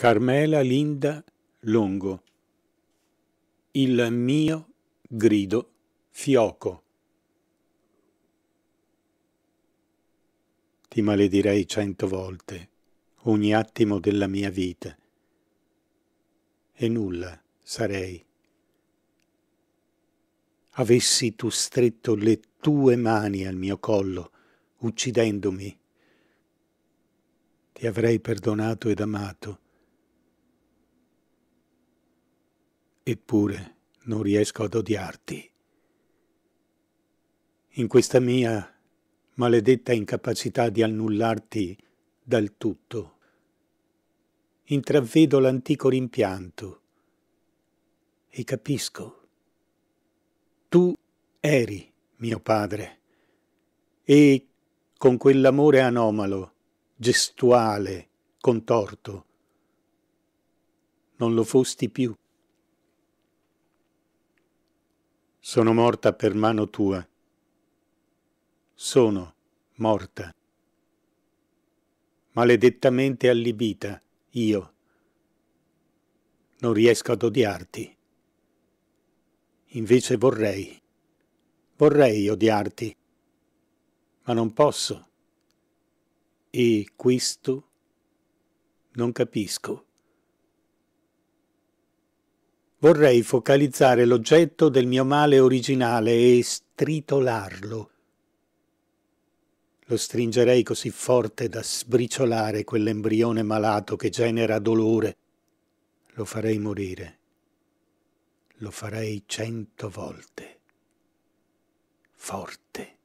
Carmela Linda Longo Il mio grido fioco Ti maledirei cento volte ogni attimo della mia vita e nulla sarei. Avessi tu stretto le tue mani al mio collo, uccidendomi, ti avrei perdonato ed amato eppure non riesco ad odiarti. In questa mia maledetta incapacità di annullarti dal tutto, intravedo l'antico rimpianto e capisco. Tu eri mio padre e con quell'amore anomalo, gestuale, contorto, non lo fosti più. sono morta per mano tua. Sono morta. Maledettamente allibita, io. Non riesco ad odiarti. Invece vorrei. Vorrei odiarti. Ma non posso. E questo non capisco. Vorrei focalizzare l'oggetto del mio male originale e stritolarlo. Lo stringerei così forte da sbriciolare quell'embrione malato che genera dolore. Lo farei morire. Lo farei cento volte. Forte.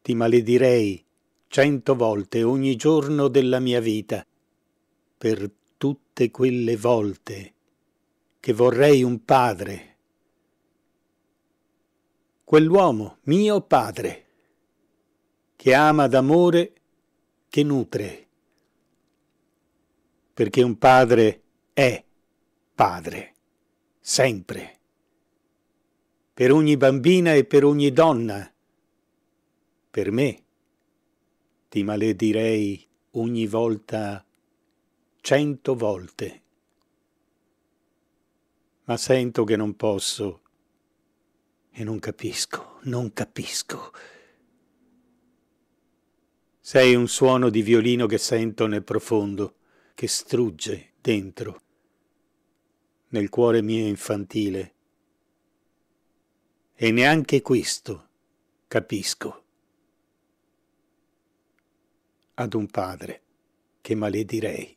Ti maledirei cento volte ogni giorno della mia vita per tutte quelle volte che vorrei un padre. Quell'uomo, mio padre, che ama d'amore, che nutre, perché un padre è padre, sempre, per ogni bambina e per ogni donna, per me ti maledirei ogni volta cento volte. Ma sento che non posso e non capisco, non capisco. Sei un suono di violino che sento nel profondo, che strugge dentro, nel cuore mio infantile. E neanche questo capisco. Ad un padre che maledirei.